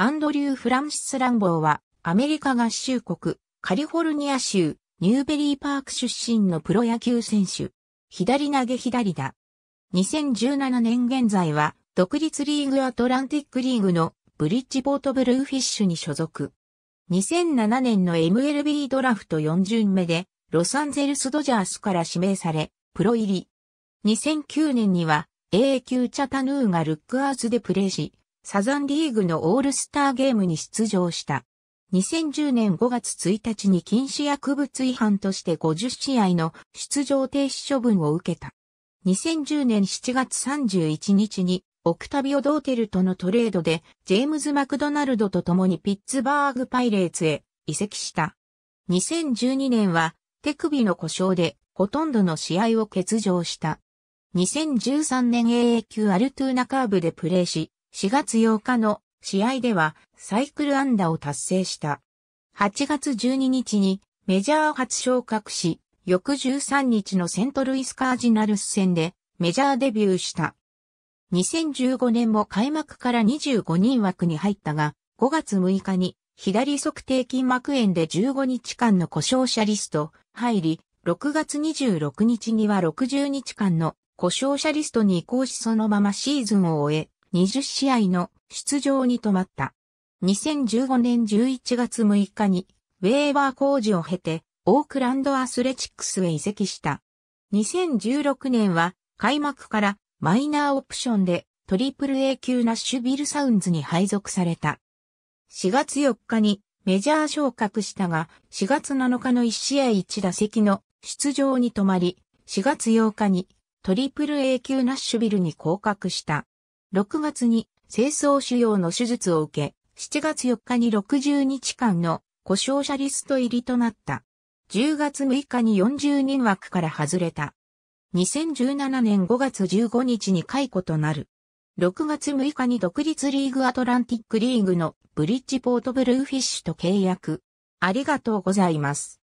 アンドリュー・フランシス・ランボーは、アメリカ合衆国、カリフォルニア州、ニューベリーパーク出身のプロ野球選手。左投げ左打。2017年現在は、独立リーグアトランティックリーグのブリッジポートブルーフィッシュに所属。2007年の MLB ドラフト4巡目で、ロサンゼルスドジャースから指名され、プロ入り。2009年には、A 級チャタヌーがルックアーズでプレーし、サザンリーグのオールスターゲームに出場した。2010年5月1日に禁止薬物違反として50試合の出場停止処分を受けた。2010年7月31日にオクタビオ・ドーテルとのトレードでジェームズ・マクドナルドと共にピッツバーグ・パイレーツへ移籍した。2012年は手首の故障でほとんどの試合を欠場した。2013年 AA 級アルトゥーナカーブでプレーし、4月8日の試合ではサイクル安打を達成した。8月12日にメジャー初昇格し、翌13日のセントルイスカージナルス戦でメジャーデビューした。2015年も開幕から25人枠に入ったが、5月6日に左測定筋膜炎で15日間の故障者リスト入り、6月26日には60日間の故障者リストに移行しそのままシーズンを終え、20試合の出場に止まった。2015年11月6日に、ウェーバー工事を経て、オークランドアスレチックスへ移籍した。2016年は、開幕からマイナーオプションで、トリプル A 級ナッシュビルサウンズに配属された。4月4日にメジャー昇格したが、4月7日の1試合1打席の出場に止まり、4月8日にトリプル A 級ナッシュビルに降格した。6月に清掃腫瘍の手術を受け、7月4日に60日間の故障者リスト入りとなった。10月6日に40人枠から外れた。2017年5月15日に解雇となる。6月6日に独立リーグアトランティックリーグのブリッジポートブルーフィッシュと契約。ありがとうございます。